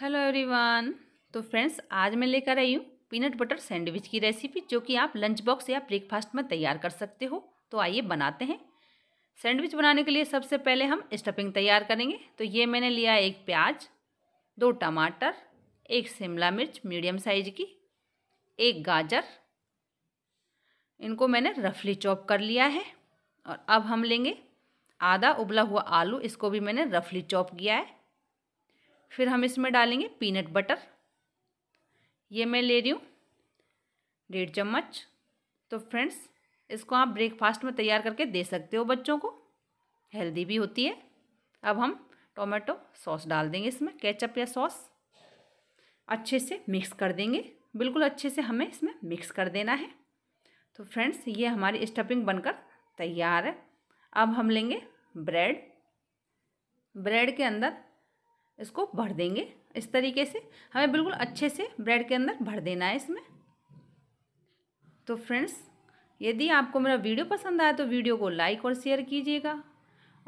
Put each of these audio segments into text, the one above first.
hello everyone तो friends आज मैं लेकर आई हूँ पीनट बटर सैंडविच की रेसिपी जो कि आप लंच बॉक्स या ब्रेकफास्ट में तैयार कर सकते हो तो आइए बनाते हैं सैंडविच बनाने के लिए सबसे पहले हम स्टफिंग तैयार करेंगे तो ये मैंने लिया एक प्याज दो टमाटर एक शिमला मिर्च मीडियम साइज की एक गाजर इनको मैंने रफली चॉप कर लिया है और अब हम लेंगे आधा उबला हुआ आलू इसको भी मैंने रफली चॉप किया है फिर हम इसमें डालेंगे पीनट बटर ये मैं ले रही हूँ डेढ़ चम्मच तो फ्रेंड्स इसको आप ब्रेकफास्ट में तैयार करके दे सकते हो बच्चों को हेल्दी भी होती है अब हम टोमेटो सॉस डाल देंगे इसमें केचप या सॉस अच्छे से मिक्स कर देंगे बिल्कुल अच्छे से हमें इसमें मिक्स कर देना है तो फ्रेंड्स ये हमारी स्टफिंग बनकर तैयार है अब हम लेंगे ब्रेड ब्रेड के अंदर इसको भर देंगे इस तरीके से हमें बिल्कुल अच्छे से ब्रेड के अंदर भर देना है इसमें तो फ्रेंड्स यदि आपको मेरा वीडियो पसंद आया तो वीडियो को लाइक और शेयर कीजिएगा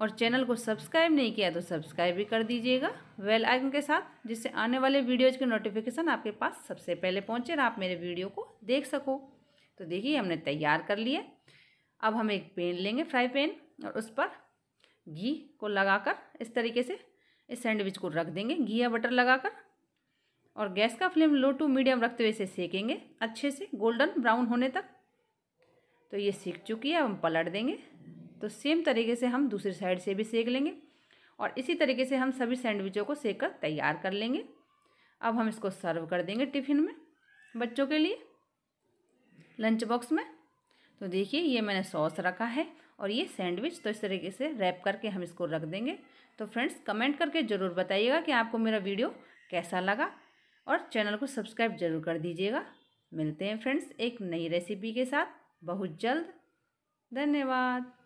और चैनल को सब्सक्राइब नहीं किया तो सब्सक्राइब भी कर दीजिएगा वेल आइकन के साथ जिससे आने वाले वीडियोज़ के नोटिफिकेशन आपके पास सबसे पहले पहुँचे और आप मेरे वीडियो को देख सको तो देखिए हमने तैयार कर लिया अब हम एक पेन लेंगे फ्राई पेन और उस पर घी को लगाकर इस तरीके से इस सैंडविच को रख देंगे घी या बटर लगाकर और गैस का फ्लेम लो टू मीडियम रखते हुए इसे सेकेंगे अच्छे से गोल्डन ब्राउन होने तक तो ये सीक चुकी है अब हम पलट देंगे तो सेम तरीके से हम दूसरी साइड से भी सेक लेंगे और इसी तरीके से हम सभी सैंडविचों को सेक कर तैयार कर लेंगे अब हम इसको सर्व कर देंगे टिफ़िन में बच्चों के लिए लंच बॉक्स में तो देखिए ये मैंने सॉस रखा है और ये सैंडविच तो इस तरीके से रैप करके हम इसको रख देंगे तो फ्रेंड्स कमेंट करके ज़रूर बताइएगा कि आपको मेरा वीडियो कैसा लगा और चैनल को सब्सक्राइब जरूर कर दीजिएगा मिलते हैं फ्रेंड्स एक नई रेसिपी के साथ बहुत जल्द धन्यवाद